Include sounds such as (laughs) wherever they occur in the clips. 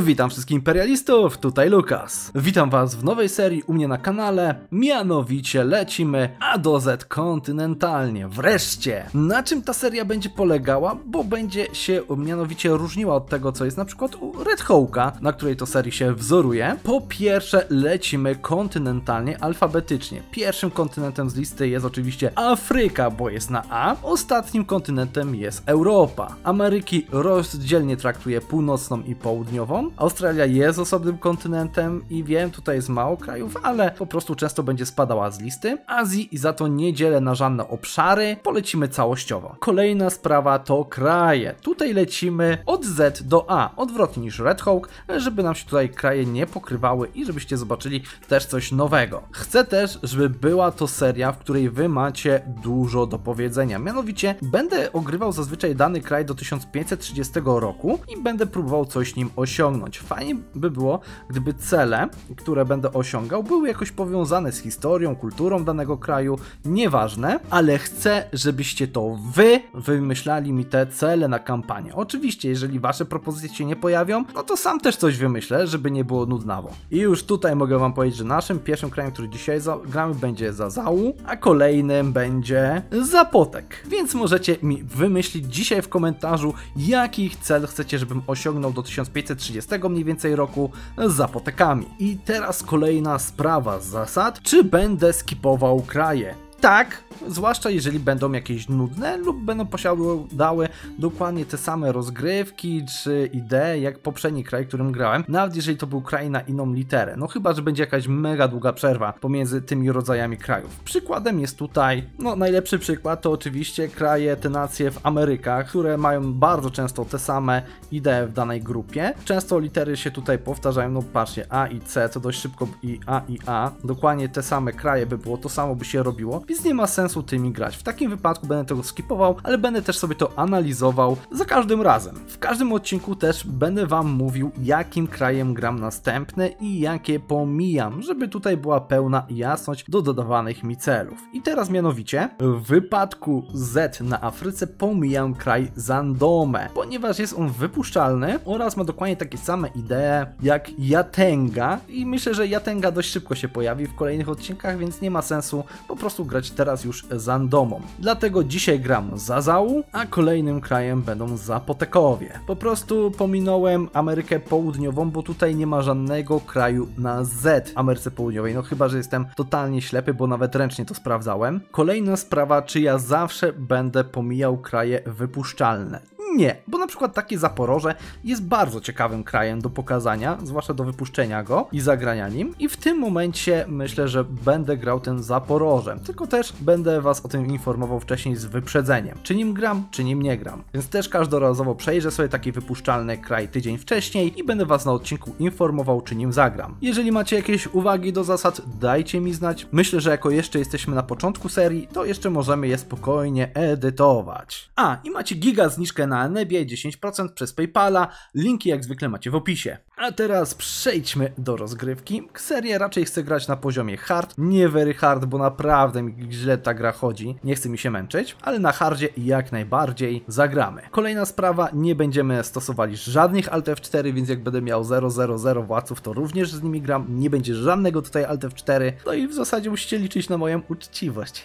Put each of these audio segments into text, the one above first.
Witam wszystkich imperialistów, tutaj Lukas. Witam was w nowej serii u mnie na kanale, mianowicie lecimy A do Z kontynentalnie, wreszcie! Na czym ta seria będzie polegała? Bo będzie się mianowicie różniła od tego, co jest na przykład u Red Hawka, na której to serii się wzoruje. Po pierwsze lecimy kontynentalnie, alfabetycznie. Pierwszym kontynentem z listy jest oczywiście Afryka, bo jest na A. Ostatnim kontynentem jest Europa. Ameryki rozdzielnie traktuje północną i południową Australia jest osobnym kontynentem i wiem, tutaj jest mało krajów, ale po prostu często będzie spadała z listy. Azji i za to nie dzielę na żadne obszary, polecimy całościowo. Kolejna sprawa to kraje. Tutaj lecimy od Z do A, odwrotnie niż Red Hawk, żeby nam się tutaj kraje nie pokrywały i żebyście zobaczyli też coś nowego. Chcę też, żeby była to seria, w której wy macie dużo do powiedzenia. Mianowicie będę ogrywał zazwyczaj dany kraj do 1530 roku i będę próbował coś nim osiągnąć osiągnąć. Fajnie by było, gdyby cele, które będę osiągał, były jakoś powiązane z historią, kulturą danego kraju, nieważne, ale chcę, żebyście to wy wymyślali mi te cele na kampanię. Oczywiście, jeżeli wasze propozycje się nie pojawią, no to sam też coś wymyślę, żeby nie było nudnawo. I już tutaj mogę wam powiedzieć, że naszym pierwszym krajem, który dzisiaj gramy, będzie Zazału, a kolejnym będzie Zapotek. Więc możecie mi wymyślić dzisiaj w komentarzu, jakich cel chcecie, żebym osiągnął do 1530 30 mniej więcej roku z apotekami. I teraz kolejna sprawa z zasad, czy będę skipował kraje tak, zwłaszcza jeżeli będą jakieś nudne lub będą posiadały dokładnie te same rozgrywki czy idee jak poprzedni kraj, którym grałem, nawet jeżeli to był kraj na inną literę. No chyba, że będzie jakaś mega długa przerwa pomiędzy tymi rodzajami krajów. Przykładem jest tutaj, no najlepszy przykład to oczywiście kraje, te nacje w Amerykach, które mają bardzo często te same idee w danej grupie. Często litery się tutaj powtarzają, no patrzcie, A i C, to dość szybko i A i A. Dokładnie te same kraje by było, to samo by się robiło więc nie ma sensu tymi grać. W takim wypadku będę tego skipował, ale będę też sobie to analizował za każdym razem. W każdym odcinku też będę Wam mówił, jakim krajem gram następne i jakie pomijam, żeby tutaj była pełna jasność do dodawanych mi celów. I teraz mianowicie, w wypadku Z na Afryce pomijam kraj Zandome, ponieważ jest on wypuszczalny oraz ma dokładnie takie same idee jak Yatenga i myślę, że Yatenga dość szybko się pojawi w kolejnych odcinkach, więc nie ma sensu po prostu grać teraz już Zandomą. Dlatego dzisiaj gram za Zazału, a kolejnym krajem będą Zapotekowie. Po prostu pominąłem Amerykę Południową, bo tutaj nie ma żadnego kraju na Z Ameryce Południowej, no chyba, że jestem totalnie ślepy, bo nawet ręcznie to sprawdzałem. Kolejna sprawa, czy ja zawsze będę pomijał kraje wypuszczalne. Nie, bo na przykład takie Zaporoże jest bardzo ciekawym krajem do pokazania, zwłaszcza do wypuszczenia go i zagrania nim. I w tym momencie myślę, że będę grał ten Zaporożem, tylko też będę Was o tym informował wcześniej z wyprzedzeniem. Czy nim gram, czy nim nie gram. Więc też każdorazowo przejrzę sobie taki wypuszczalny kraj tydzień wcześniej i będę Was na odcinku informował, czy nim zagram. Jeżeli macie jakieś uwagi do zasad, dajcie mi znać. Myślę, że jako jeszcze jesteśmy na początku serii, to jeszcze możemy je spokojnie edytować. A, i macie giga zniżkę kanalne, bije 10% przez PayPala. Linki jak zwykle macie w opisie. A teraz przejdźmy do rozgrywki. Serię raczej chcę grać na poziomie hard, nie very hard, bo naprawdę mi źle ta gra chodzi. Nie chce mi się męczyć, ale na hardzie jak najbardziej zagramy. Kolejna sprawa, nie będziemy stosowali żadnych Alt F4, więc jak będę miał 000 władców, to również z nimi gram. Nie będzie żadnego tutaj Alt F4. No i w zasadzie musicie liczyć na moją uczciwość. (laughs)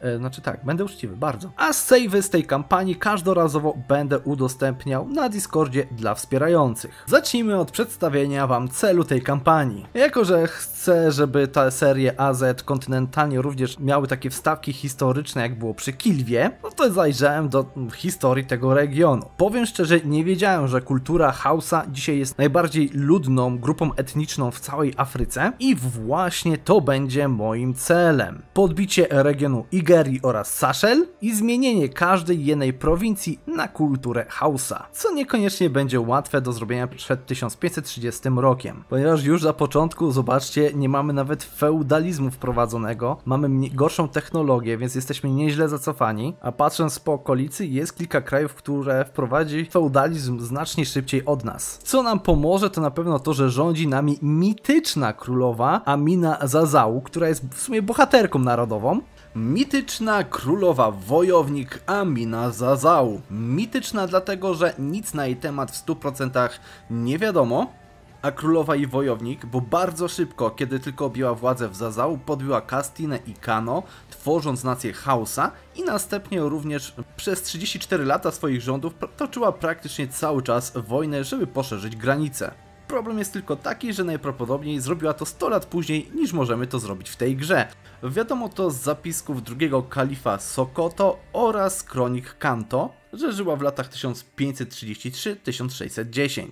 E, znaczy tak, będę uczciwy, bardzo. A savey z tej kampanii każdorazowo będę udostępniał na Discordzie dla wspierających. Zacznijmy od przedstawienia Wam celu tej kampanii. Jako, że chcę, żeby te serie AZ kontynentalnie również miały takie wstawki historyczne, jak było przy Kilwie, no to zajrzałem do historii tego regionu. Powiem szczerze, nie wiedziałem, że kultura Hausa dzisiaj jest najbardziej ludną grupą etniczną w całej Afryce i właśnie to będzie moim celem. Podbicie regionu Igerii oraz Sachel i zmienienie każdej jednej prowincji na kulturę Hausa, co niekoniecznie będzie łatwe do zrobienia przed tysiącami 1530 rokiem. Ponieważ już na początku, zobaczcie, nie mamy nawet feudalizmu wprowadzonego, mamy gorszą technologię, więc jesteśmy nieźle zacofani, a patrząc po okolicy jest kilka krajów, które wprowadzi feudalizm znacznie szybciej od nas. Co nam pomoże, to na pewno to, że rządzi nami mityczna królowa Amina Zazału, która jest w sumie bohaterką narodową, Mityczna królowa wojownik Amina Zazał. Mityczna dlatego, że nic na jej temat w 100% nie wiadomo, a królowa i wojownik, bo bardzo szybko, kiedy tylko objęła władzę w Zazał, podbiła Kastinę i Kano, tworząc nację Hausa i następnie również przez 34 lata swoich rządów toczyła praktycznie cały czas wojnę, żeby poszerzyć granice. Problem jest tylko taki, że najprawdopodobniej zrobiła to 100 lat później niż możemy to zrobić w tej grze. Wiadomo to z zapisków drugiego kalifa Sokoto oraz kronik Kanto, że żyła w latach 1533-1610.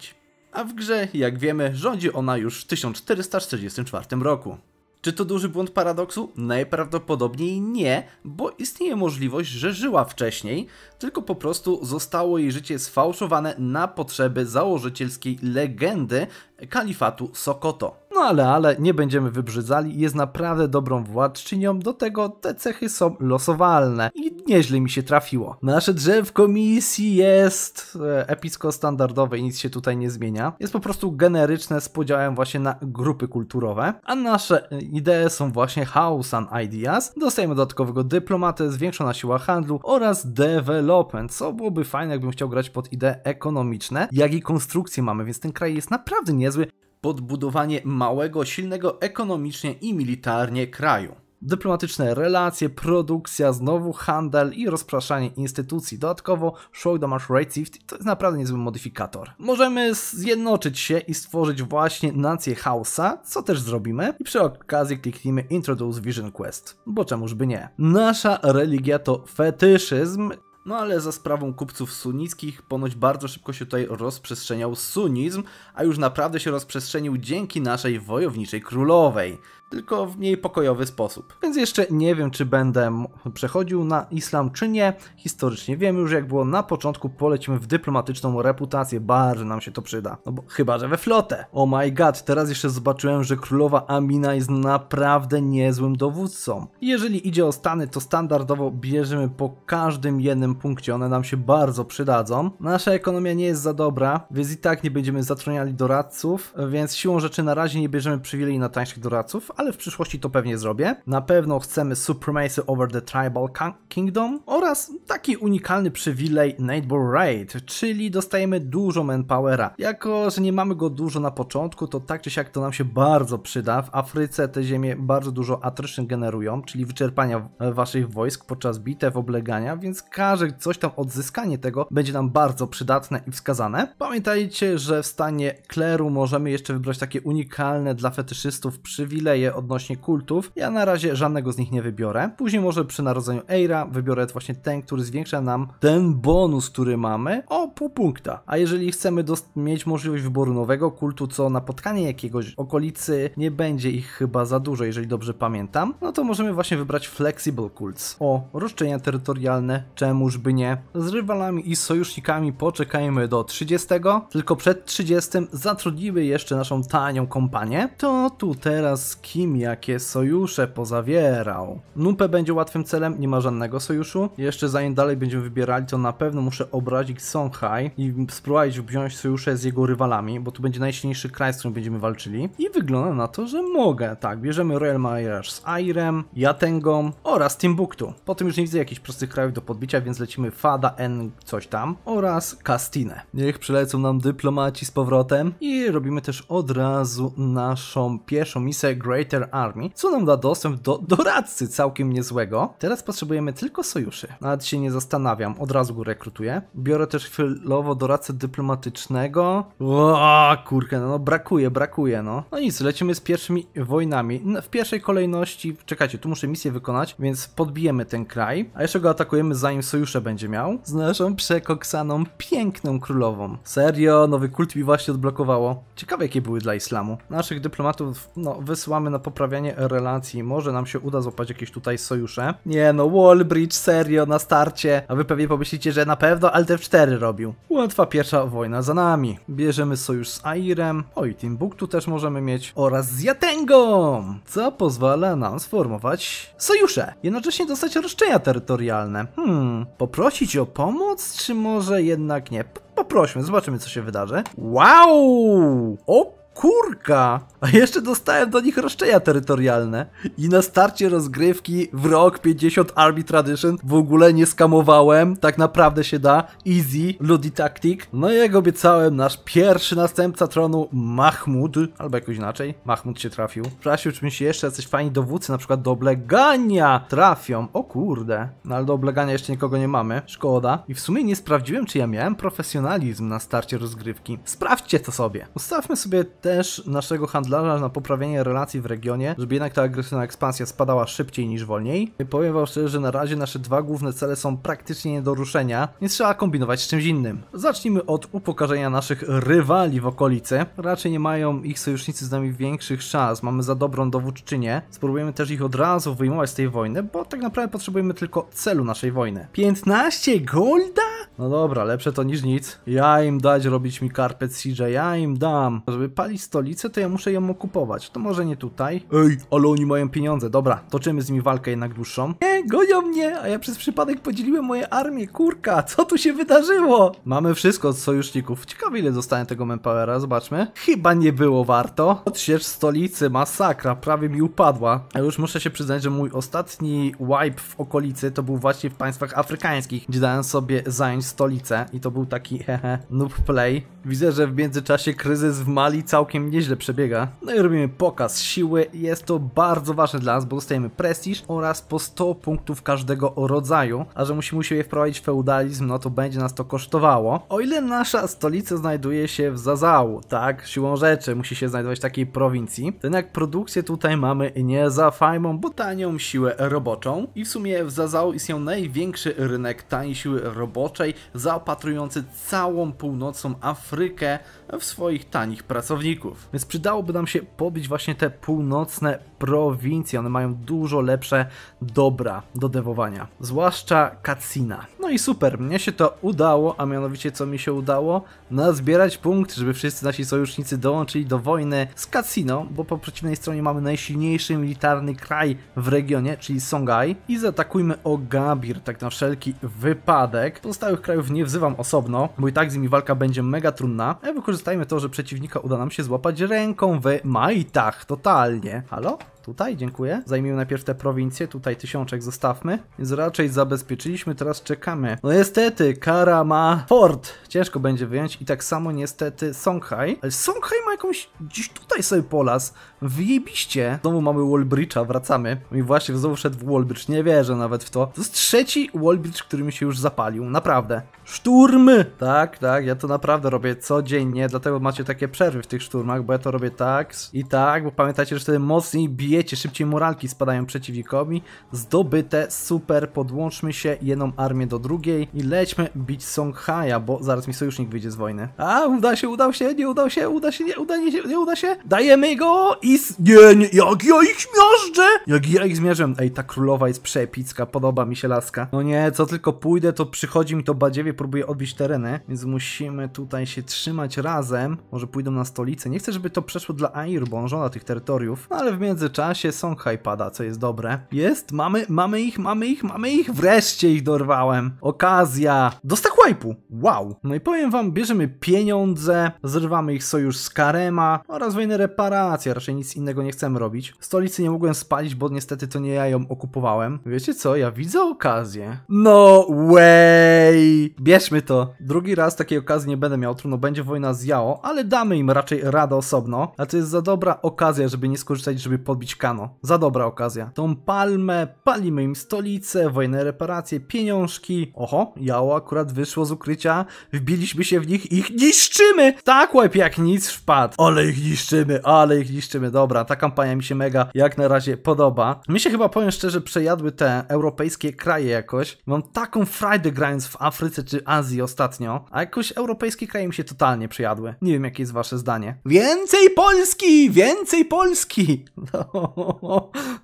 A w grze, jak wiemy, rządzi ona już w 1444 roku. Czy to duży błąd paradoksu? Najprawdopodobniej nie, bo istnieje możliwość, że żyła wcześniej, tylko po prostu zostało jej życie sfałszowane na potrzeby założycielskiej legendy kalifatu Sokoto. No ale, ale, nie będziemy wybrzydzali, jest naprawdę dobrą władczynią, do tego te cechy są losowalne i nieźle mi się trafiło. Nasze drzewko misji jest e, epicko standardowe i nic się tutaj nie zmienia. Jest po prostu generyczne z podziałem właśnie na grupy kulturowe, a nasze e, idee są właśnie House and Ideas. Dostajemy dodatkowego dyplomatę, zwiększona siła handlu oraz development, co byłoby fajne, jakbym chciał grać pod idee ekonomiczne, jak i konstrukcje mamy, więc ten kraj jest naprawdę niezły podbudowanie małego, silnego ekonomicznie i militarnie kraju. Dyplomatyczne relacje, produkcja, znowu handel i rozpraszanie instytucji. Dodatkowo Showdomash Redshift to jest naprawdę niezły modyfikator. Możemy zjednoczyć się i stworzyć właśnie nację Hausa, co też zrobimy. I przy okazji kliknijmy Introduce Vision Quest, bo czemuż by nie. Nasza religia to fetyszyzm, no ale za sprawą kupców sunnickich ponoć bardzo szybko się tutaj rozprzestrzeniał sunizm, a już naprawdę się rozprzestrzenił dzięki naszej wojowniczej królowej tylko w mniej pokojowy sposób. Więc jeszcze nie wiem, czy będę przechodził na islam, czy nie. Historycznie wiemy już, jak było na początku, polecimy w dyplomatyczną reputację, bardzo nam się to przyda. No bo chyba, że we flotę. Oh my god, teraz jeszcze zobaczyłem, że królowa Amina jest naprawdę niezłym dowódcą. Jeżeli idzie o Stany, to standardowo bierzemy po każdym jednym punkcie, one nam się bardzo przydadzą. Nasza ekonomia nie jest za dobra, więc i tak nie będziemy zatrudniali doradców, więc siłą rzeczy na razie nie bierzemy przywilei na tańszych doradców, ale w przyszłości to pewnie zrobię. Na pewno chcemy Supremacy over the Tribal Kingdom oraz taki unikalny przywilej Nightball Raid, czyli dostajemy dużo manpowera. Jako, że nie mamy go dużo na początku, to tak czy siak to nam się bardzo przyda. W Afryce te ziemie bardzo dużo attrition generują, czyli wyczerpania waszych wojsk podczas bitew, oblegania, więc każde coś tam odzyskanie tego będzie nam bardzo przydatne i wskazane. Pamiętajcie, że w stanie kleru możemy jeszcze wybrać takie unikalne dla fetyszystów przywileje, odnośnie kultów. Ja na razie żadnego z nich nie wybiorę. Później może przy narodzeniu Eira wybiorę właśnie ten, który zwiększa nam ten bonus, który mamy o pół punkta. A jeżeli chcemy mieć możliwość wyboru nowego kultu, co napotkanie jakiegoś okolicy nie będzie ich chyba za dużo, jeżeli dobrze pamiętam, no to możemy właśnie wybrać Flexible Cults. O, roszczenia terytorialne, czemużby nie. Z rywalami i sojusznikami poczekajmy do 30, tylko przed 30 zatrudnimy jeszcze naszą tanią kompanię. To tu teraz kim, jakie sojusze pozawierał. Nupe będzie łatwym celem, nie ma żadnego sojuszu. Jeszcze zanim dalej będziemy wybierali, to na pewno muszę obrazić Songhai i spróbować wziąć sojusze z jego rywalami, bo tu będzie najsilniejszy kraj, z którym będziemy walczyli. I wygląda na to, że mogę. Tak, bierzemy Royal Marriage z Airem, Jatengą oraz Timbuktu. Po tym już nie widzę jakichś prostych krajów do podbicia, więc lecimy Fada, N coś tam oraz Castinę. Niech przylecą nam dyplomaci z powrotem i robimy też od razu naszą pierwszą misję Great Traitor Army, co nam da dostęp do doradcy całkiem niezłego. Teraz potrzebujemy tylko sojuszy. Nawet się nie zastanawiam, od razu go rekrutuję. Biorę też chwilowo doradcę dyplomatycznego. O, kurkę, no, no brakuje, brakuje, no. No nic, lecimy z pierwszymi wojnami. W pierwszej kolejności, czekajcie, tu muszę misję wykonać, więc podbijemy ten kraj, a jeszcze go atakujemy zanim sojusze będzie miał. Z naszą przekoksaną, piękną królową. Serio, nowy kult mi właśnie odblokowało. Ciekawe jakie były dla islamu. Naszych dyplomatów, no, wysyłamy na na poprawianie relacji. Może nam się uda złapać jakieś tutaj sojusze. Nie no, Wallbridge, serio, na starcie. A wy pewnie pomyślicie, że na pewno Alt 4 robił. Łatwa pierwsza wojna za nami. Bierzemy sojusz z Airem. Oj, Timbuktu też możemy mieć. Oraz z Jatengą, co pozwala nam sformować sojusze. Jednocześnie dostać roszczenia terytorialne. Hmm, poprosić o pomoc, czy może jednak nie? P poprośmy, zobaczymy co się wydarzy. Wow! op kurka! A jeszcze dostałem do nich roszczenia terytorialne. I na starcie rozgrywki w rok 50 Army Tradition w ogóle nie skamowałem, tak naprawdę się da. Easy, Ludi Tactic. No i jak obiecałem, nasz pierwszy następca tronu, Mahmud, albo jakoś inaczej, Mahmud się trafił. Prosił, czy mi się jeszcze jacyś fajni dowódcy, na przykład do oblegania trafią. O kurde. No ale do oblegania jeszcze nikogo nie mamy. Szkoda. I w sumie nie sprawdziłem, czy ja miałem profesjonalizm na starcie rozgrywki. Sprawdźcie to sobie. Ustawmy sobie też naszego handlarza na poprawienie relacji w regionie, żeby jednak ta agresywna ekspansja spadała szybciej niż wolniej. I powiem wam szczerze, że na razie nasze dwa główne cele są praktycznie nie do ruszenia, więc trzeba kombinować z czymś innym. Zacznijmy od upokarzenia naszych rywali w okolicy. Raczej nie mają ich sojusznicy z nami większych szans, mamy za dobrą dowódczynię. Spróbujemy też ich od razu wyjmować z tej wojny, bo tak naprawdę potrzebujemy tylko celu naszej wojny. 15 golda? No dobra, lepsze to niż nic. Ja im dać robić mi karpet CJ, ja im dam, żeby palić oddali stolicę, to ja muszę ją okupować. To może nie tutaj. Ej, ale oni mają pieniądze. Dobra, toczymy z nimi walkę jednak dłuższą. Nie, gonią mnie, a ja przez przypadek podzieliłem moje armię. Kurka, co tu się wydarzyło? Mamy wszystko od sojuszników. Ciekawe ile dostanie tego manpowera, zobaczmy. Chyba nie było warto. Odsiecz stolicy, masakra, prawie mi upadła. A już muszę się przyznać, że mój ostatni wipe w okolicy to był właśnie w państwach afrykańskich, gdzie dałem sobie zająć stolicę i to był taki (laughs) hehe noob play. Widzę, że w międzyczasie kryzys w Mali całkiem całkiem nieźle przebiega. No i robimy pokaz siły. Jest to bardzo ważne dla nas, bo dostajemy prestiż oraz po 100 punktów każdego rodzaju. A że musimy je wprowadzić feudalizm, no to będzie nas to kosztowało. O ile nasza stolica znajduje się w Zazału, tak? Siłą rzeczy musi się znajdować w takiej prowincji. To jednak produkcję tutaj mamy nie za fajną, bo tanią siłę roboczą. I w sumie w Zazału istnieje największy rynek taniej siły roboczej, zaopatrujący całą północną Afrykę w swoich tanich pracowników. Więc przydałoby nam się pobić właśnie te północne prowincje. One mają dużo lepsze dobra do dewowania. Zwłaszcza Katsina. No i super, mnie się to udało, a mianowicie co mi się udało? Nazbierać punkt, żeby wszyscy nasi sojusznicy dołączyli do wojny z Katsino, bo po przeciwnej stronie mamy najsilniejszy militarny kraj w regionie, czyli Songhai. I zaatakujmy Ogabir, tak na wszelki wypadek. Pozostałych krajów nie wzywam osobno, bo i tak z nimi walka będzie mega trudna. Ale wykorzystajmy to, że przeciwnika uda nam się złapać ręką w majtach, totalnie. Halo? tutaj, dziękuję. Zajmijmy najpierw te prowincje, tutaj tysiączek zostawmy. Więc raczej zabezpieczyliśmy, teraz czekamy. No niestety, kara ma fort. Ciężko będzie wyjąć i tak samo niestety Songhai. Ale Songhai ma jakąś gdzieś tutaj sobie polas. Wyjebiście. Znowu mamy Wallbridge'a, wracamy. I właśnie znowu wszedł w Wallbridge, nie wierzę nawet w to. To jest trzeci Wallbridge, który mi się już zapalił, naprawdę. Szturmy! Tak, tak, ja to naprawdę robię codziennie, dlatego macie takie przerwy w tych szturmach, bo ja to robię tak i tak, bo pamiętacie, że wtedy mocniej bije bijecie, szybciej moralki spadają przeciwnikowi. Zdobyte, super, podłączmy się jedną armię do drugiej i lećmy bić Songhaja, bo zaraz mi sojusznik wyjdzie z wojny. A, uda się, udał się, nie udał się, uda się, nie uda, nie, nie uda się. Dajemy go i... Nie, nie, jak ja ich zmiażdżę! Jak ja ich zmierzę. Ej, ta królowa jest przepicka, podoba mi się laska. No nie, co tylko pójdę, to przychodzi mi to badziewie, próbuje odbić tereny, więc musimy tutaj się trzymać razem. Może pójdą na stolicę. Nie chcę, żeby to przeszło dla Air Airbon, żona tych terytoriów, No ale w międzyczasie czasie są hypada, co jest dobre. Jest, mamy, mamy ich, mamy ich, mamy ich, wreszcie ich dorwałem. Okazja. dostał Stachwipe'u. Wow. No i powiem wam, bierzemy pieniądze, zrywamy ich sojusz z Karema oraz wojnę reparacje, raczej nic innego nie chcemy robić. Stolicy nie mogłem spalić, bo niestety to nie ja ją okupowałem. Wiecie co, ja widzę okazję. No way! Bierzmy to. Drugi raz takiej okazji nie będę miał, trudno będzie wojna z Jao, ale damy im raczej radę osobno. A to jest za dobra okazja, żeby nie skorzystać, żeby podbić Kano. Za dobra okazja. Tą palmę, palimy im stolicę, wojne reparacje, pieniążki. Oho, jało akurat wyszło z ukrycia, wbiliśmy się w nich, ich niszczymy! Tak łeb jak nic wpadł. Ale ich niszczymy, ale ich niszczymy. Dobra, ta kampania mi się mega jak na razie podoba. Mi się chyba, powiem szczerze, przejadły te europejskie kraje jakoś. Mam taką frajdę grając w Afryce czy Azji ostatnio, a jakoś europejskie kraje mi się totalnie przejadły. Nie wiem, jakie jest wasze zdanie. Więcej Polski! Więcej Polski! (laughs) No,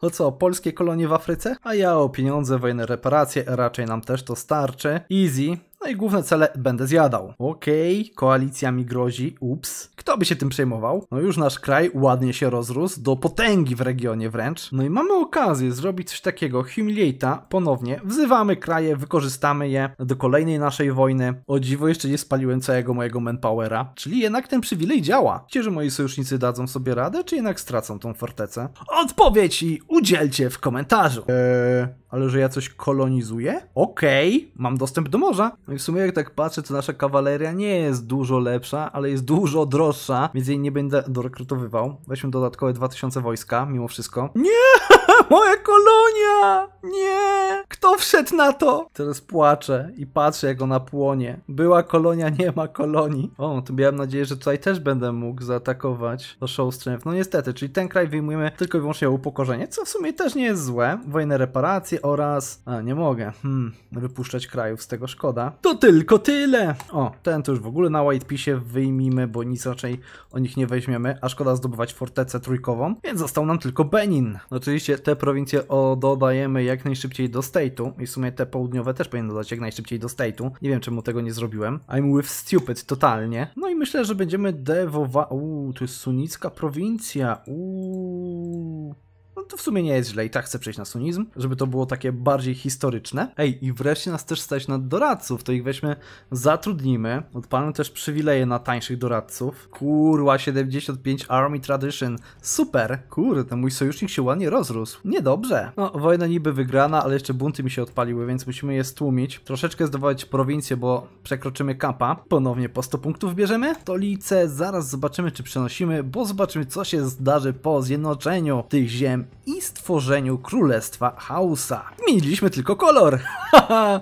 o, co, polskie kolonie w Afryce? A ja o pieniądze, wojny, reparacje, raczej nam też to starczy. Easy, no i główne cele będę zjadał. Okej, okay, koalicja mi grozi, ups. Kto by się tym przejmował? No już nasz kraj ładnie się rozrósł, do potęgi w regionie wręcz. No i mamy okazję zrobić coś takiego, humiliata ponownie. Wzywamy kraje, wykorzystamy je do kolejnej naszej wojny. O dziwo jeszcze nie spaliłem całego mojego manpowera. Czyli jednak ten przywilej działa. Wiecie, że moi sojusznicy dadzą sobie radę, czy jednak stracą tą fortecę? Odpowiedź i udzielcie w komentarzu. Eee, ale że ja coś kolonizuję? Okej, okay, mam dostęp do morza i w sumie jak tak patrzę, to nasza kawaleria nie jest dużo lepsza, ale jest dużo droższa, więc jej nie będę dorekrutowywał. Weźmy dodatkowe 2000 wojska, mimo wszystko. Nie! (laughs) Moja kolonia! Nie! Kto wszedł na to? Teraz płaczę i patrzę, jak ona płonie. Była kolonia, nie ma kolonii. O, no to miałem nadzieję, że tutaj też będę mógł zaatakować to show strength. No niestety, czyli ten kraj wyjmujemy tylko i wyłącznie o upokorzenie, co w sumie też nie jest złe. Wojenne reparacje oraz... A, nie mogę. Hmm, wypuszczać krajów z tego szkoda. To tylko tyle! O, ten to już w ogóle na Whitepisie wyjmijmy, bo nic raczej o nich nie weźmiemy, a szkoda zdobywać fortecę trójkową, więc został nam tylko Benin. Oczywiście te te prowincje dodajemy jak najszybciej do state'u i w sumie te południowe też powinien dodać jak najszybciej do state'u. Nie wiem czemu tego nie zrobiłem. I'm with stupid totalnie. No i myślę, że będziemy dewowa... Uuu, to jest sunnicka prowincja. Uuu no to w sumie nie jest źle i tak chcę przejść na sunizm, żeby to było takie bardziej historyczne. Ej, i wreszcie nas też stać na doradców, to ich weźmy, zatrudnimy, odpalmy też przywileje na tańszych doradców. Kurwa, 75 Army Tradition, super, kurde, mój sojusznik się ładnie rozrósł, niedobrze. No, wojna niby wygrana, ale jeszcze bunty mi się odpaliły, więc musimy je stłumić. Troszeczkę zdobywać prowincję, bo przekroczymy kapa. Ponownie po 100 punktów bierzemy. Stolice zaraz zobaczymy, czy przenosimy, bo zobaczymy, co się zdarzy po zjednoczeniu tych ziem i stworzeniu Królestwa Hausa. Mieliśmy tylko kolor! (laughs)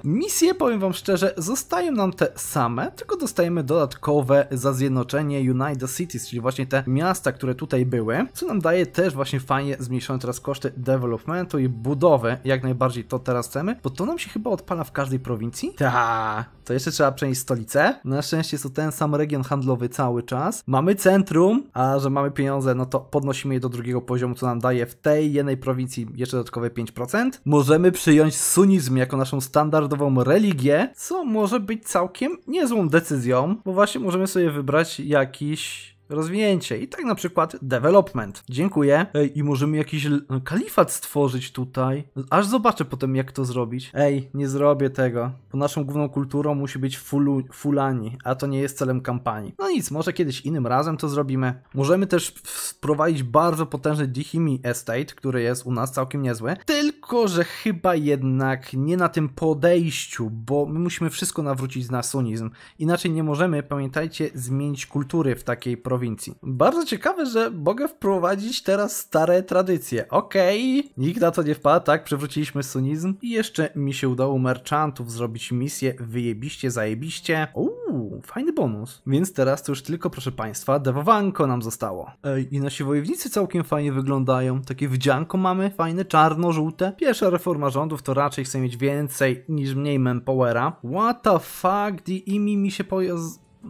Misje, powiem wam szczerze, zostają nam te same, tylko dostajemy dodatkowe za zjednoczenie United Cities, czyli właśnie te miasta, które tutaj były, co nam daje też właśnie fajnie zmniejszone teraz koszty developmentu i budowy, jak najbardziej to teraz chcemy, bo to nam się chyba odpala w każdej prowincji. Ta, to jeszcze trzeba przenieść stolicę. Na szczęście jest to ten sam region handlowy cały czas. Mamy centrum, a że mamy pieniądze, no to podnosimy je do drugiego poziomu, co nam daje wtedy tej jednej prowincji jeszcze dodatkowe 5%. Możemy przyjąć sunizm jako naszą standardową religię, co może być całkiem niezłą decyzją, bo właśnie możemy sobie wybrać jakiś rozwinięcie. I tak na przykład development. Dziękuję. Ej, i możemy jakiś kalifat stworzyć tutaj. Aż zobaczę potem, jak to zrobić. Ej, nie zrobię tego. Bo naszą główną kulturą musi być fulu, fulani, a to nie jest celem kampanii. No nic, może kiedyś innym razem to zrobimy. Możemy też wprowadzić bardzo potężny Dihimi Estate, który jest u nas całkiem niezły. Tylko, że chyba jednak nie na tym podejściu, bo my musimy wszystko nawrócić na sunizm. Inaczej nie możemy, pamiętajcie, zmienić kultury w takiej prowincji prowincji. Bardzo ciekawe, że mogę wprowadzić teraz stare tradycje. Okej, okay. nikt na to nie wpadł, tak? Przywróciliśmy sunizm. I jeszcze mi się udało merchantów zrobić misję wyjebiście, zajebiście. Uuu, fajny bonus. Więc teraz to już tylko, proszę Państwa, dewowanko nam zostało. Ej, i nasi wojownicy całkiem fajnie wyglądają. Takie wdzianko mamy, fajne, czarno-żółte. Pierwsza reforma rządów to raczej chcę mieć więcej niż mniej manpowera. What the fuck, the imi mi się pojaz...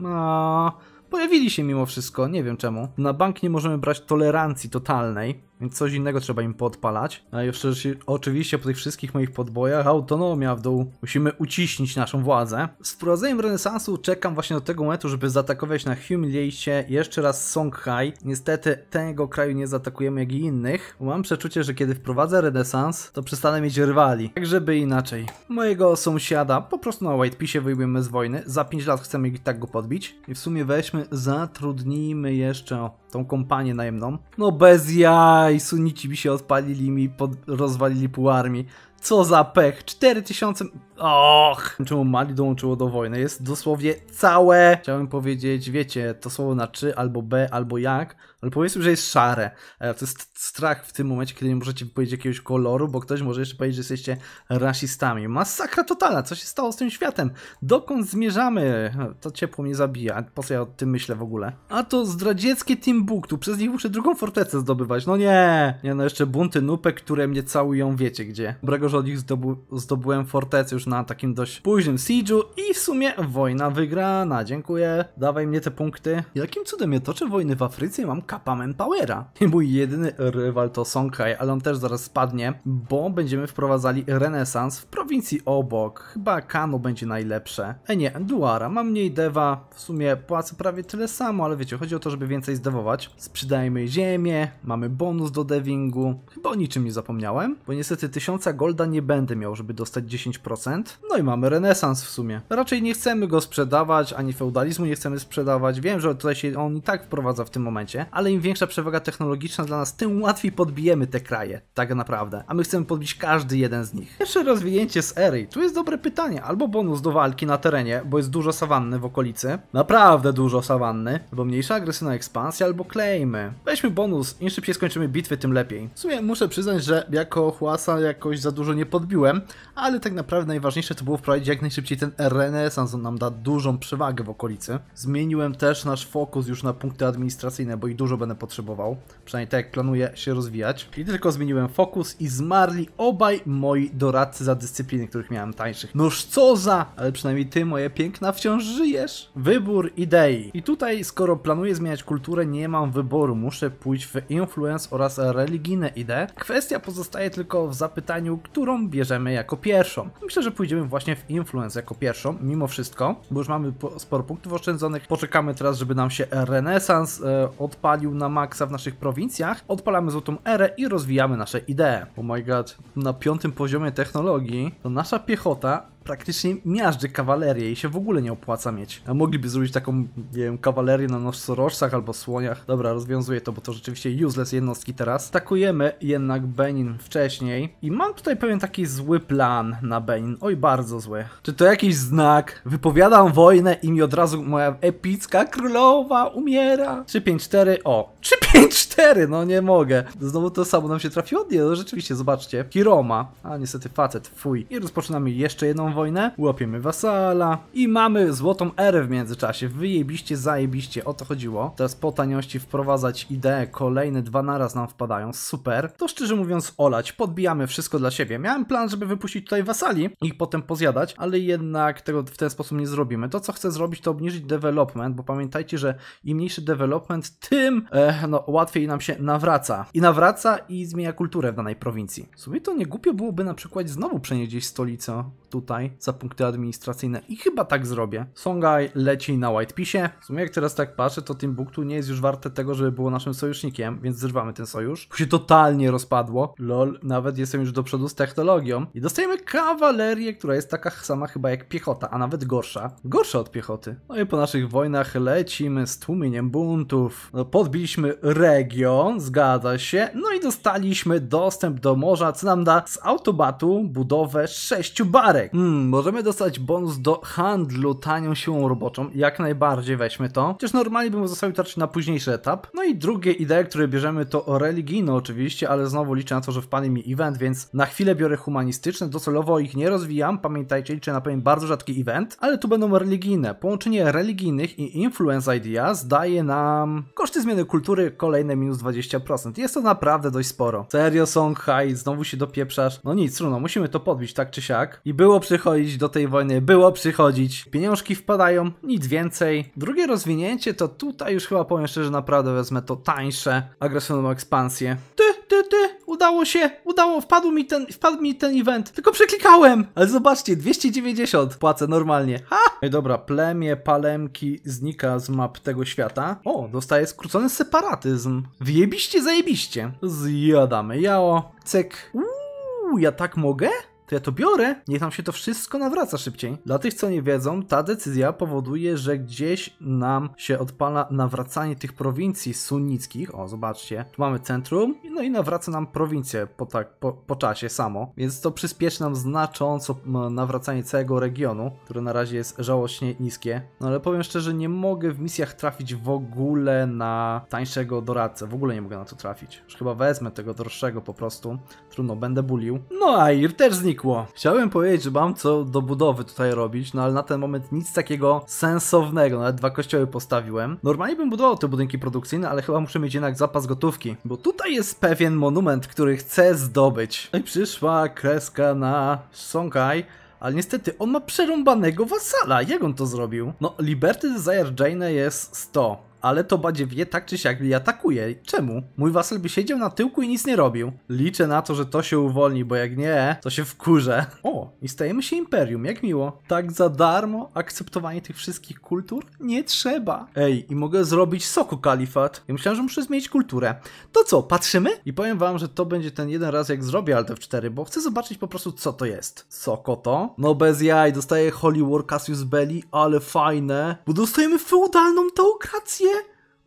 Aaaa pojawili się mimo wszystko, nie wiem czemu. Na bank nie możemy brać tolerancji totalnej, więc coś innego trzeba im podpalać. A no jeszcze oczywiście po tych wszystkich moich podbojach autonomia w dół. Musimy uciśnić naszą władzę. Z wprowadzeniem renesansu czekam właśnie do tego momentu, żeby zaatakować na Humiliacie jeszcze raz Songhai. Niestety tego kraju nie zaatakujemy jak i innych. Mam przeczucie, że kiedy wprowadzę renesans, to przestanę mieć rywali. Tak żeby inaczej. Mojego sąsiada po prostu na Whitepisie wyjmiemy z wojny. Za 5 lat chcemy i tak go podbić. I w sumie weźmy, zatrudnijmy jeszcze o tą kompanię najemną. No bez jaj, sunici mi się odpalili mi, pod, rozwalili pół armii. Co za pech, 4000... Och! Czemu Mali dołączyło do wojny? Jest dosłownie całe... Chciałem powiedzieć, wiecie, to słowo na czy, albo b, albo jak, ale powiedzmy, że jest szare. E, to jest strach w tym momencie, kiedy nie możecie powiedzieć jakiegoś koloru, bo ktoś może jeszcze powiedzieć, że jesteście rasistami. Masakra totalna, co się stało z tym światem? Dokąd zmierzamy? E, to ciepło mnie zabija, po co ja o tym myślę w ogóle? A to zdradzieckie Timbuktu, przez nich muszę drugą fortecę zdobywać, no nie! Nie no, jeszcze bunty nupek, które mnie całują wiecie gdzie. Dobrego, że od nich zdobu zdobyłem fortecę już na takim dość późnym siege'u i w sumie wojna wygrana, dziękuję. Dawaj mnie te punkty. Jakim cudem ja toczę wojny w Afryce mam Kappa Manpowera. Mój jedyny rywal to Songhai, ale on też zaraz spadnie, bo będziemy wprowadzali renesans w prowincji obok. Chyba Kano będzie najlepsze. E nie, Duara. Ma mniej dewa, w sumie płacę prawie tyle samo, ale wiecie, chodzi o to, żeby więcej zdewować. Sprzedajmy ziemię, mamy bonus do devingu. Chyba o niczym nie zapomniałem, bo niestety 1000 golda nie będę miał, żeby dostać 10%. No i mamy renesans w sumie. Raczej nie chcemy go sprzedawać, ani feudalizmu nie chcemy sprzedawać. Wiem, że tutaj się on i tak wprowadza w tym momencie, ale ale im większa przewaga technologiczna dla nas, tym łatwiej podbijemy te kraje, tak naprawdę. A my chcemy podbić każdy jeden z nich. Jeszcze rozwinięcie z Ery. Tu jest dobre pytanie. Albo bonus do walki na terenie, bo jest dużo sawanny w okolicy. Naprawdę dużo sawanny. Albo mniejsza agresywna ekspansja, albo klejmy. Weźmy bonus. Im szybciej skończymy bitwy, tym lepiej. W sumie muszę przyznać, że jako chłasa jakoś za dużo nie podbiłem, ale tak naprawdę najważniejsze to było wprowadzić jak najszybciej ten renesans. On nam da dużą przewagę w okolicy. Zmieniłem też nasz fokus już na punkty administracyjne, bo i dużo dużo będę potrzebował. Przynajmniej tak jak planuję się rozwijać. I tylko zmieniłem fokus i zmarli obaj moi doradcy za dyscypliny, których miałem tańszych. Noż co za! Ale przynajmniej ty, moje piękna, wciąż żyjesz. Wybór idei. I tutaj, skoro planuję zmieniać kulturę, nie mam wyboru. Muszę pójść w influence oraz religijne idee. Kwestia pozostaje tylko w zapytaniu, którą bierzemy jako pierwszą. Myślę, że pójdziemy właśnie w influence jako pierwszą, mimo wszystko, bo już mamy sporo punktów oszczędzonych. Poczekamy teraz, żeby nam się renesans e, odpalił na maksa w naszych prowincjach, odpalamy złotą erę i rozwijamy nasze idee. Oh my god, na piątym poziomie technologii to nasza piechota praktycznie miażdży kawalerię i się w ogóle nie opłaca mieć. A mogliby zrobić taką, nie wiem, kawalerię na nosorożcach albo słoniach. Dobra, rozwiązuję to, bo to rzeczywiście useless jednostki teraz. Atakujemy jednak Benin wcześniej i mam tutaj pewien taki zły plan na Benin. Oj, bardzo zły. Czy to jakiś znak? Wypowiadam wojnę i mi od razu moja epicka królowa umiera. 3-5-4, o. 3-5-4, no nie mogę. Znowu to samo nam się trafiło? Nie, no rzeczywiście, zobaczcie. Kiroma. A, niestety facet, fuj. I rozpoczynamy jeszcze jedną wojnę, łapiemy wasala i mamy złotą erę w międzyczasie. Wyjebiście, zajebiście, o to chodziło. Teraz po taniości wprowadzać ideę, kolejne dwa naraz nam wpadają, super. To szczerze mówiąc olać, podbijamy wszystko dla siebie. Miałem plan, żeby wypuścić tutaj wasali, ich potem pozjadać, ale jednak tego w ten sposób nie zrobimy. To co chcę zrobić to obniżyć development, bo pamiętajcie, że im mniejszy development, tym e, no, łatwiej nam się nawraca. I nawraca i zmienia kulturę w danej prowincji. W sumie to nie głupio byłoby na przykład znowu przenieść gdzieś stolicę tutaj, za punkty administracyjne i chyba tak zrobię. Songai leci na Whitepisie. W sumie jak teraz tak patrzę, to Timbuktu nie jest już warte tego, żeby było naszym sojusznikiem, więc zrywamy ten sojusz. Tu się totalnie rozpadło. Lol, nawet jestem już do przodu z technologią. I dostajemy kawalerię, która jest taka sama chyba jak piechota, a nawet gorsza. Gorsza od piechoty. No i po naszych wojnach lecimy z tłumieniem buntów. No, podbiliśmy region, zgadza się. No i dostaliśmy dostęp do morza, co nam da z autobatu budowę sześciu barek. Mm Hmm, możemy dostać bonus do handlu tanią siłą roboczą, jak najbardziej weźmy to. Chociaż normalnie bym zostawił to na późniejszy etap. No i drugie idee, które bierzemy to religijne oczywiście, ale znowu liczę na to, że wpadnie mi event, więc na chwilę biorę humanistyczne, docelowo ich nie rozwijam, pamiętajcie, liczę na pewien bardzo rzadki event, ale tu będą religijne. Połączenie religijnych i influence ideas daje nam koszty zmiany kultury kolejne minus 20%. Jest to naprawdę dość sporo. Serio, Songhai, znowu się dopieprzasz? No nic, trudno, musimy to podbić tak czy siak. I było przy przychodzić do tej wojny, było przychodzić. Pieniążki wpadają, nic więcej. Drugie rozwinięcie to tutaj już chyba powiem szczerze, naprawdę wezmę to tańsze, agresywną ekspansję. Ty, ty, ty, udało się, udało, wpadł mi ten, wpadł mi ten event, tylko przeklikałem! Ale zobaczcie, 290 płacę normalnie, ha! No i dobra, plemię palemki znika z map tego świata. O, dostaje skrócony separatyzm. Wyjebiście, zajebiście. Zjadamy jało, cyk. Uuu, ja tak mogę? to ja to biorę, niech nam się to wszystko nawraca szybciej. Dla tych, co nie wiedzą, ta decyzja powoduje, że gdzieś nam się odpala nawracanie tych prowincji sunnickich. O, zobaczcie, tu mamy centrum, no i nawraca nam prowincję po, tak, po, po czasie samo, więc to przyspieszy nam znacząco nawracanie całego regionu, które na razie jest żałośnie niskie. No ale powiem szczerze, nie mogę w misjach trafić w ogóle na tańszego doradcę, w ogóle nie mogę na to trafić. Już chyba wezmę tego droższego po prostu, trudno, będę bulił. No a Ir też znikł pykło. Chciałem powiedzieć, że mam co do budowy tutaj robić, no ale na ten moment nic takiego sensownego. Nawet dwa kościoły postawiłem. Normalnie bym budował te budynki produkcyjne, ale chyba muszę mieć jednak zapas gotówki, bo tutaj jest pewien monument, który chcę zdobyć. No i przyszła kreska na Songhai, ale niestety on ma przerąbanego wasala. Jak on to zrobił? No, Liberty Desire Jane jest 100 ale to wie tak czy siak mnie atakuje. Czemu? Mój wasel by siedział na tyłku i nic nie robił. Liczę na to, że to się uwolni, bo jak nie, to się wkurzę. O, i stajemy się imperium, jak miło. Tak za darmo akceptowanie tych wszystkich kultur? Nie trzeba. Ej, i mogę zrobić soku kalifat. Ja myślałem, że muszę zmienić kulturę. To co, patrzymy? I powiem wam, że to będzie ten jeden raz, jak zrobię Alt F4, bo chcę zobaczyć po prostu, co to jest. Soko to? No bez jaj, dostaję Holy War Cassius Belli, ale fajne. Bo dostajemy feudalną teokrację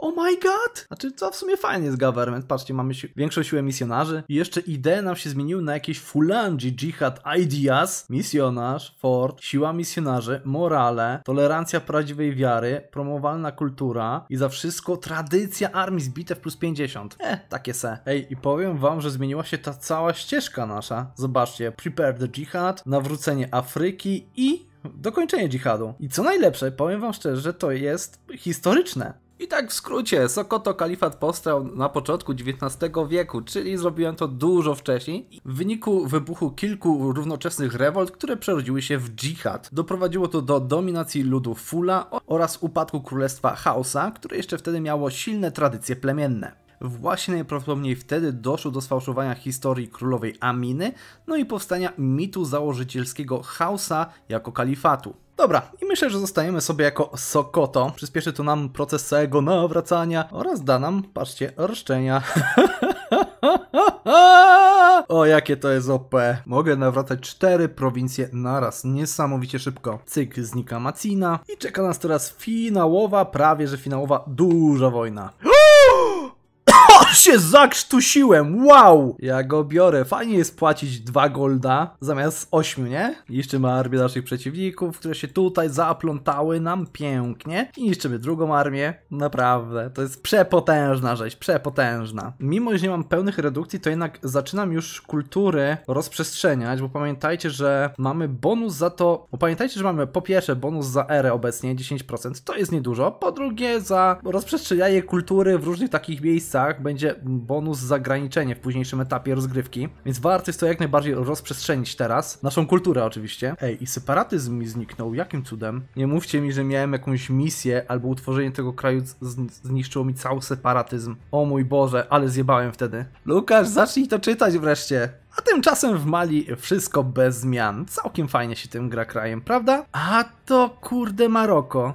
oh my god! Znaczy, co w sumie fajnie jest government, patrzcie, mamy si większą siłę misjonarzy i jeszcze idee nam się zmieniły na jakieś fulangi, dżihad, ideas, misjonarz, fort, siła misjonarzy, morale, tolerancja prawdziwej wiary, promowalna kultura i za wszystko tradycja armii zbite bitew plus 50. E, eh, takie se. Ej, i powiem wam, że zmieniła się ta cała ścieżka nasza. Zobaczcie, prepare the jihad, nawrócenie Afryki i dokończenie dżihadu. I co najlepsze, powiem wam szczerze, że to jest historyczne. I tak w skrócie, Sokoto kalifat powstał na początku XIX wieku, czyli zrobiłem to dużo wcześniej. W wyniku wybuchu kilku równoczesnych rewolt, które przerodziły się w dżihad. Doprowadziło to do dominacji ludu Fula oraz upadku królestwa Hausa, które jeszcze wtedy miało silne tradycje plemienne. Właśnie najprawdopodobniej wtedy doszło do sfałszowania historii królowej Aminy, no i powstania mitu założycielskiego Hausa jako kalifatu. Dobra, i myślę, że zostajemy sobie jako Sokoto. Przyspieszy to nam proces całego nawracania oraz da nam, patrzcie, roszczenia. (laughs) o, jakie to jest OP. Mogę nawracać cztery prowincje naraz, niesamowicie szybko. Cyk, znika Macina i czeka nas teraz finałowa, prawie że finałowa, duża wojna. (gasps) się zakrztusiłem, wow! Ja go biorę, fajnie jest płacić dwa golda zamiast 8, nie? Niszczymy armię naszych przeciwników, które się tutaj zaplątały nam pięknie i niszczymy drugą armię, naprawdę, to jest przepotężna rzecz, przepotężna. Mimo, że nie mam pełnych redukcji, to jednak zaczynam już kultury rozprzestrzeniać, bo pamiętajcie, że mamy bonus za to, bo pamiętajcie, że mamy po pierwsze bonus za erę obecnie 10%, to jest niedużo, po drugie za rozprzestrzenianie kultury w różnych takich miejscach będzie będzie bonus za graniczenie w późniejszym etapie rozgrywki, więc warto jest to jak najbardziej rozprzestrzenić teraz. Naszą kulturę oczywiście. Ej, i separatyzm mi zniknął, jakim cudem? Nie mówcie mi, że miałem jakąś misję albo utworzenie tego kraju zniszczyło mi cały separatyzm. O mój Boże, ale zjebałem wtedy. Lukasz, zacznij to czytać wreszcie! A tymczasem w Mali wszystko bez zmian. Całkiem fajnie się tym gra krajem, prawda? A to kurde Maroko.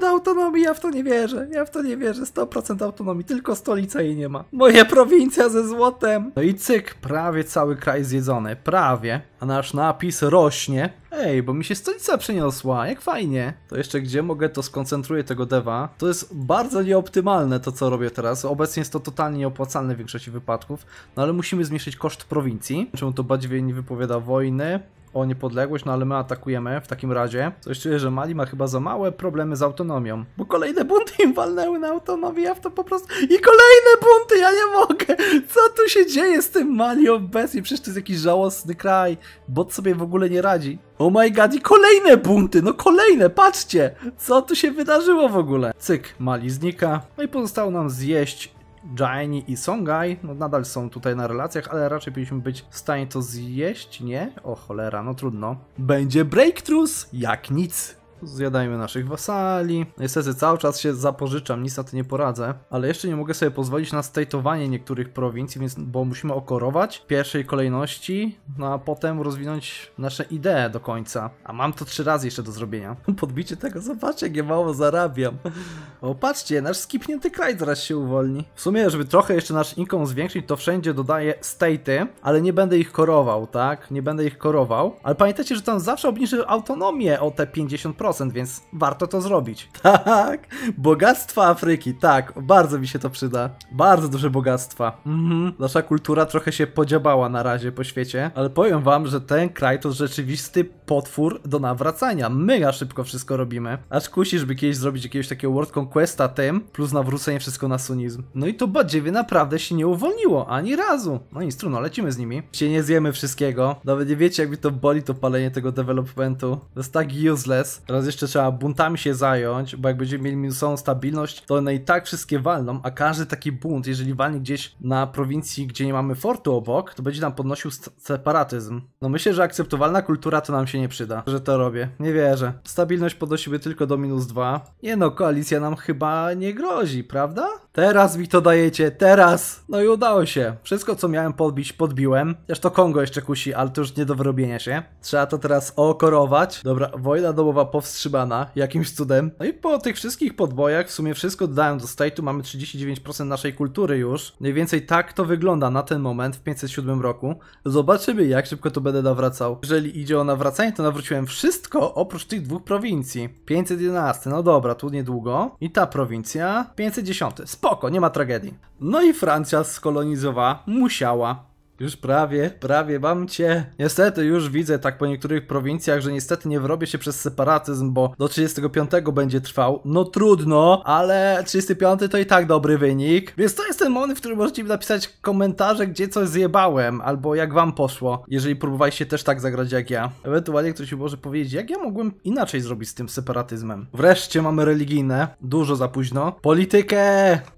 100% autonomii, ja w to nie wierzę. Ja w to nie wierzę. 100% autonomii, tylko stolica jej nie ma. Moja prowincja ze złotem. No i cyk, prawie cały kraj zjedzony. Prawie. A nasz napis rośnie. Ej, bo mi się stolica przeniosła, jak fajnie. To jeszcze gdzie mogę, to skoncentruję tego deva. To jest bardzo nieoptymalne to, co robię teraz. Obecnie jest to totalnie nieopłacalne w większości wypadków, no ale musimy zmniejszyć koszt prowincji. Czemu to nie wypowiada wojny? o niepodległość, no ale my atakujemy w takim razie. Coś czuję, że Mali ma chyba za małe problemy z autonomią, bo kolejne bunty im walnęły na autonomię, ja w to po prostu... I kolejne bunty, ja nie mogę! Co tu się dzieje z tym Mali obecnie? Przecież to jest jakiś żałosny kraj, bot sobie w ogóle nie radzi. Oh my god, i kolejne bunty, no kolejne, patrzcie! Co tu się wydarzyło w ogóle? Cyk, Mali znika, no i pozostało nam zjeść Jaini i Songai no nadal są tutaj na relacjach, ale raczej powinniśmy być w stanie to zjeść, nie? O cholera, no trudno. Będzie breakthroughs jak nic zjadajmy naszych wasali. Niestety cały czas się zapożyczam, nic na to nie poradzę, ale jeszcze nie mogę sobie pozwolić na stateowanie niektórych prowincji, więc bo musimy okorować w pierwszej kolejności, no a potem rozwinąć nasze idee do końca. A mam to trzy razy jeszcze do zrobienia. (laughs) Podbicie tego, zobaczcie jakie mało zarabiam. O, patrzcie, nasz skipnięty kraj zaraz się uwolni. W sumie, żeby trochę jeszcze nasz income zwiększyć, to wszędzie dodaję state'y, ale nie będę ich korował, tak? Nie będę ich korował. Ale pamiętajcie, że tam zawsze obniżę autonomię o te 50%. 100%, więc warto to zrobić. (laughs) Tak, bogactwa Afryki, tak, bardzo mi się to przyda. Bardzo duże bogactwa. Mhm. Nasza kultura trochę się podziabała na razie po świecie, ale powiem wam, że ten kraj to rzeczywisty potwór do nawracania. Mega szybko wszystko robimy. Aż kusisz, by kiedyś zrobić jakiegoś takiego World Conquesta tym, plus nawrócenie wszystko na sunizm. No i to Badziewie naprawdę się nie uwolniło, ani razu. No instru, trudno, lecimy z nimi. Się nie zjemy wszystkiego. Nawet nie wiecie, jak mi to boli to palenie tego developmentu. To jest tak useless. Teraz jeszcze trzeba buntami się zająć, bo jak będziemy mieli minusową stabilność, to one i tak wszystkie walną, a każdy taki bunt, jeżeli walnie gdzieś na prowincji, gdzie nie mamy fortu obok, to będzie nam podnosił separatyzm. No myślę, że akceptowalna kultura to nam się nie przyda, że to robię. Nie wierzę. Stabilność podnosiłby tylko do minus 2. Nie no, koalicja nam chyba nie grozi, prawda? Teraz mi to dajecie, teraz! No i udało się. Wszystko, co miałem podbić, podbiłem. Też to Kongo jeszcze kusi, ale to już nie do wyrobienia się. Trzeba to teraz okorować. Dobra, wojna domowa powstrzymana jakimś cudem. No i po tych wszystkich podbojach w sumie wszystko dodałem do state'u. Mamy 39% naszej kultury już. Mniej więcej tak to wygląda na ten moment w 507 roku. Zobaczymy, jak szybko to będę nawracał. Jeżeli idzie o nawracanie, to nawróciłem wszystko oprócz tych dwóch prowincji. 511, no dobra, tu niedługo. I ta prowincja. 510, spoko spoko, nie ma tragedii. No i Francja skolonizowała, musiała, już prawie, prawie mam cię. Niestety już widzę tak po niektórych prowincjach, że niestety nie wrobię się przez separatyzm, bo do 35 będzie trwał. No trudno, ale 35 to i tak dobry wynik. Więc to jest ten moment, w którym możecie mi napisać komentarze, gdzie coś zjebałem, albo jak wam poszło, jeżeli próbowaliście też tak zagrać jak ja. Ewentualnie ktoś mi może powiedzieć, jak ja mogłem inaczej zrobić z tym separatyzmem. Wreszcie mamy religijne, dużo za późno. Politykę,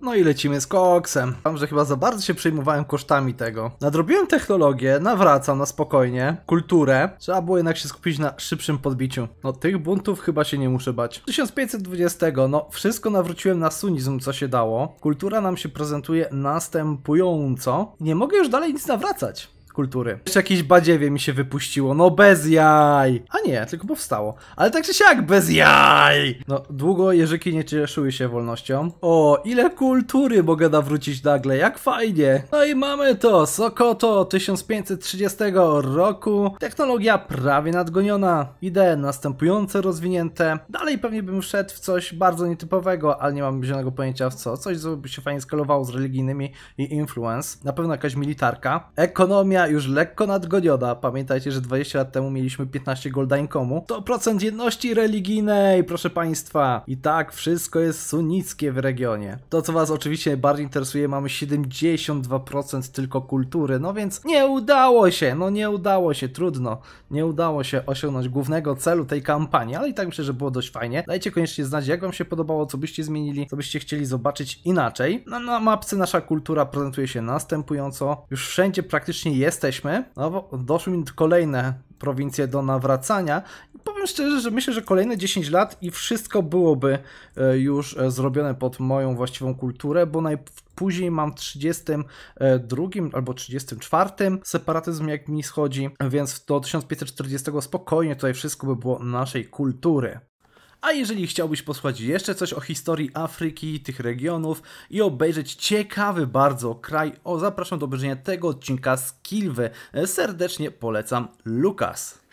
no i lecimy z koksem. Mam, że chyba za bardzo się przejmowałem kosztami tego. Nadrobiłem Robiłem technologię, nawracam na spokojnie, kulturę. Trzeba było jednak się skupić na szybszym podbiciu. No tych buntów chyba się nie muszę bać. 1520, no wszystko nawróciłem na sunizm, co się dało. Kultura nam się prezentuje następująco. Nie mogę już dalej nic nawracać kultury. Jeszcze jakieś badziewie mi się wypuściło, no bez jaj! A nie, tylko powstało. Ale tak czy siak, bez jaj! No, długo jeżyki nie cieszyły się wolnością. O, ile kultury mogę nawrócić nagle, jak fajnie! No i mamy to, Sokoto 1530 roku. Technologia prawie nadgoniona. Idee następujące rozwinięte. Dalej pewnie bym wszedł w coś bardzo nietypowego, ale nie mam żadnego pojęcia w co. Coś, co by się fajnie skalowało z religijnymi i influence. Na pewno jakaś militarka. Ekonomia Japonia już lekko nadgoniona. Pamiętajcie, że 20 lat temu mieliśmy 15 Goldainkomu. To procent jedności religijnej, proszę Państwa. I tak wszystko jest sunnickie w regionie. To, co Was oczywiście bardziej interesuje, mamy 72% tylko kultury, no więc nie udało się, no nie udało się, trudno. Nie udało się osiągnąć głównego celu tej kampanii, ale i tak myślę, że było dość fajnie. Dajcie koniecznie znać, jak Wam się podobało, co byście zmienili, co byście chcieli zobaczyć inaczej. No, na mapce nasza kultura prezentuje się następująco. Już wszędzie praktycznie jest jesteśmy, no, doszły mi kolejne prowincje do nawracania. I powiem szczerze, że myślę, że kolejne 10 lat i wszystko byłoby e, już e, zrobione pod moją właściwą kulturę, bo najpóźniej mam w 32 e, albo 34 separatyzm, jak mi schodzi, więc do 1540 spokojnie tutaj wszystko by było naszej kultury. A jeżeli chciałbyś posłuchać jeszcze coś o historii Afryki, tych regionów i obejrzeć ciekawy bardzo kraj, o zapraszam do obejrzenia tego odcinka z Kilwy. Serdecznie polecam Lukas.